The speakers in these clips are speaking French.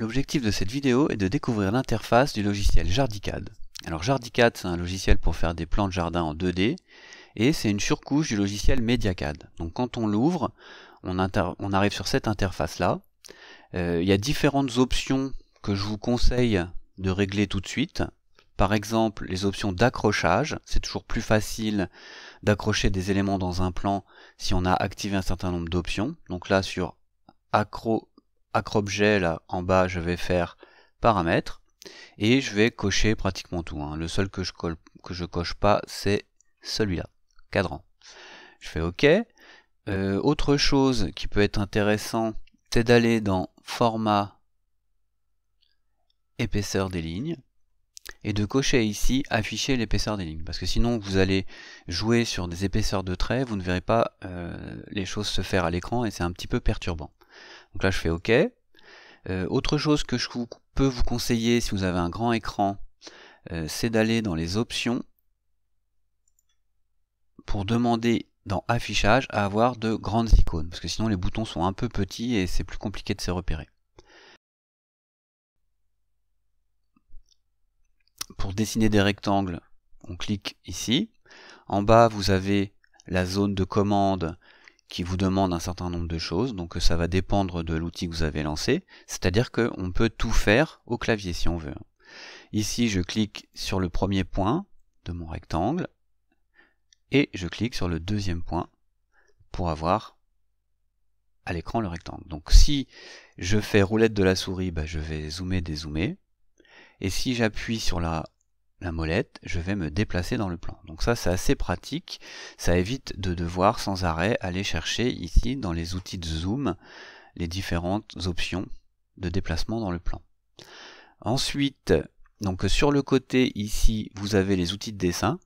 L'objectif de cette vidéo est de découvrir l'interface du logiciel Jardicad. Alors Jardicad, c'est un logiciel pour faire des plans de jardin en 2D, et c'est une surcouche du logiciel Mediacad. Donc quand on l'ouvre, on, on, arrive sur cette interface-là. Euh, il y a différentes options que je vous conseille de régler tout de suite. Par exemple, les options d'accrochage. C'est toujours plus facile d'accrocher des éléments dans un plan si on a activé un certain nombre d'options. Donc là, sur accro acrobjet là en bas je vais faire paramètres et je vais cocher pratiquement tout. Hein. Le seul que je, colle, que je coche pas c'est celui-là, cadran. Je fais OK. Euh, autre chose qui peut être intéressant, c'est d'aller dans format épaisseur des lignes et de cocher ici afficher l'épaisseur des lignes parce que sinon vous allez jouer sur des épaisseurs de traits vous ne verrez pas euh, les choses se faire à l'écran et c'est un petit peu perturbant donc là, je fais OK. Euh, autre chose que je peux vous conseiller si vous avez un grand écran, euh, c'est d'aller dans les options pour demander dans affichage à avoir de grandes icônes parce que sinon les boutons sont un peu petits et c'est plus compliqué de se repérer. Pour dessiner des rectangles, on clique ici. En bas, vous avez la zone de commande, qui vous demande un certain nombre de choses, donc ça va dépendre de l'outil que vous avez lancé, c'est-à-dire qu'on peut tout faire au clavier si on veut. Ici, je clique sur le premier point de mon rectangle, et je clique sur le deuxième point pour avoir à l'écran le rectangle. Donc si je fais roulette de la souris, bah, je vais zoomer, dézoomer, et si j'appuie sur la la molette, je vais me déplacer dans le plan. Donc ça, c'est assez pratique. Ça évite de devoir sans arrêt aller chercher ici dans les outils de zoom les différentes options de déplacement dans le plan. Ensuite, donc sur le côté ici, vous avez les outils de dessin.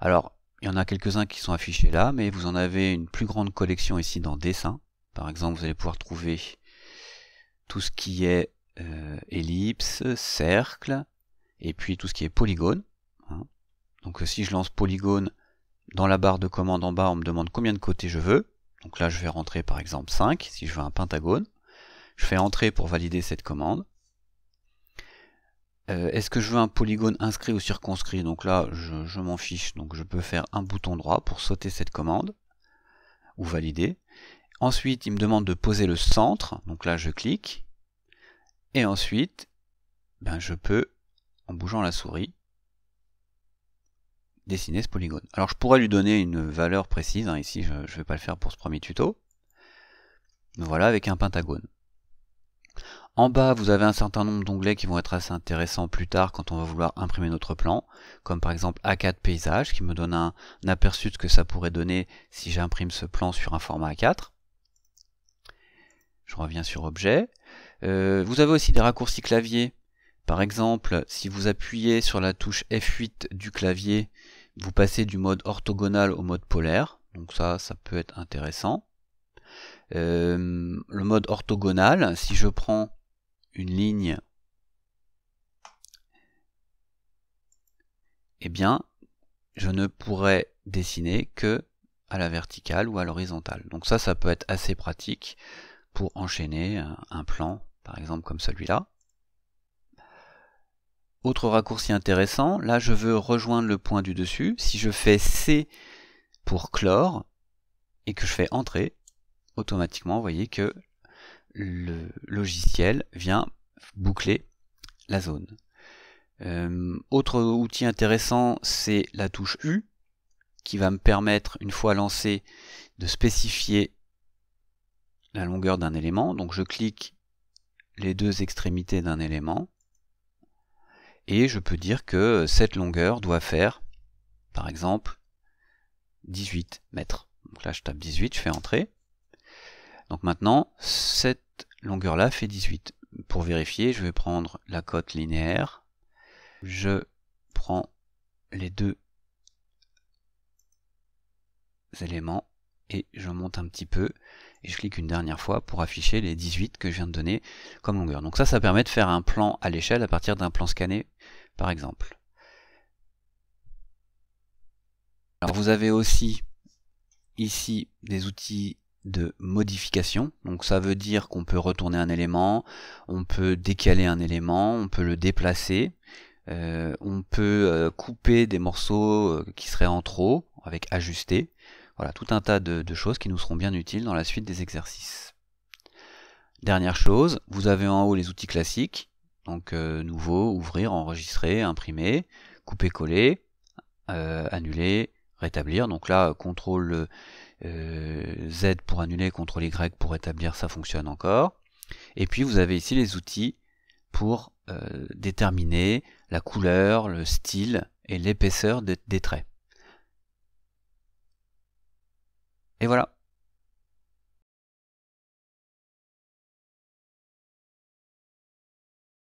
Alors, il y en a quelques-uns qui sont affichés là, mais vous en avez une plus grande collection ici dans dessin. Par exemple, vous allez pouvoir trouver tout ce qui est euh, ellipse, cercle, et puis tout ce qui est polygone. Hein. Donc euh, si je lance polygone dans la barre de commande en bas, on me demande combien de côtés je veux. Donc là, je vais rentrer par exemple 5, si je veux un pentagone. Je fais entrer pour valider cette commande. Euh, est-ce que je veux un polygone inscrit ou circonscrit Donc là, je, je m'en fiche. Donc je peux faire un bouton droit pour sauter cette commande ou valider. Ensuite, il me demande de poser le centre. Donc là, je clique. Et ensuite, ben, je peux en bougeant la souris, dessiner ce polygone. Alors je pourrais lui donner une valeur précise, hein, ici je ne vais pas le faire pour ce premier tuto. Voilà, avec un pentagone. En bas, vous avez un certain nombre d'onglets qui vont être assez intéressants plus tard quand on va vouloir imprimer notre plan, comme par exemple A4 paysage, qui me donne un, aperçu de ce que ça pourrait donner si j'imprime ce plan sur un format A4. Je reviens sur objet. Euh, vous avez aussi des raccourcis clavier par exemple, si vous appuyez sur la touche F8 du clavier, vous passez du mode orthogonal au mode polaire. Donc ça, ça peut être intéressant. Euh, le mode orthogonal, si je prends une ligne, eh bien, je ne pourrais dessiner que à la verticale ou à l'horizontale. Donc ça, ça peut être assez pratique pour enchaîner un plan, par exemple comme celui-là. Autre raccourci intéressant, là je veux rejoindre le point du dessus. Si je fais C pour clore et que je fais entrer, automatiquement vous voyez que le logiciel vient boucler la zone. Euh, autre outil intéressant, c'est la touche U, qui va me permettre, une fois lancé, de spécifier la longueur d'un élément. Donc je clique les deux extrémités d'un élément, et je peux dire que cette longueur doit faire, par exemple, 18 mètres. Donc là, je tape 18, je fais entrer. Donc maintenant, cette longueur-là fait 18. Pour vérifier, je vais prendre la cote linéaire. Je prends les deux éléments et je monte un petit peu et je clique une dernière fois pour afficher les 18 que je viens de donner comme longueur. Donc ça, ça permet de faire un plan à l'échelle à partir d'un plan scanné par exemple. Alors vous avez aussi ici des outils de modification. Donc ça veut dire qu'on peut retourner un élément, on peut décaler un élément, on peut le déplacer, euh, on peut euh, couper des morceaux euh, qui seraient en trop avec ajuster. Voilà, tout un tas de, choses qui nous seront bien utiles dans la suite des exercices. Dernière chose, vous avez en haut les outils classiques, donc euh, nouveau, ouvrir, enregistrer, imprimer, couper, coller, euh, annuler, rétablir. Donc là, CTRL euh, Z pour annuler, CTRL Y pour rétablir, ça fonctionne encore. Et puis vous avez ici les outils pour déterminer la couleur, le style et l'épaisseur des traits. Et voilà.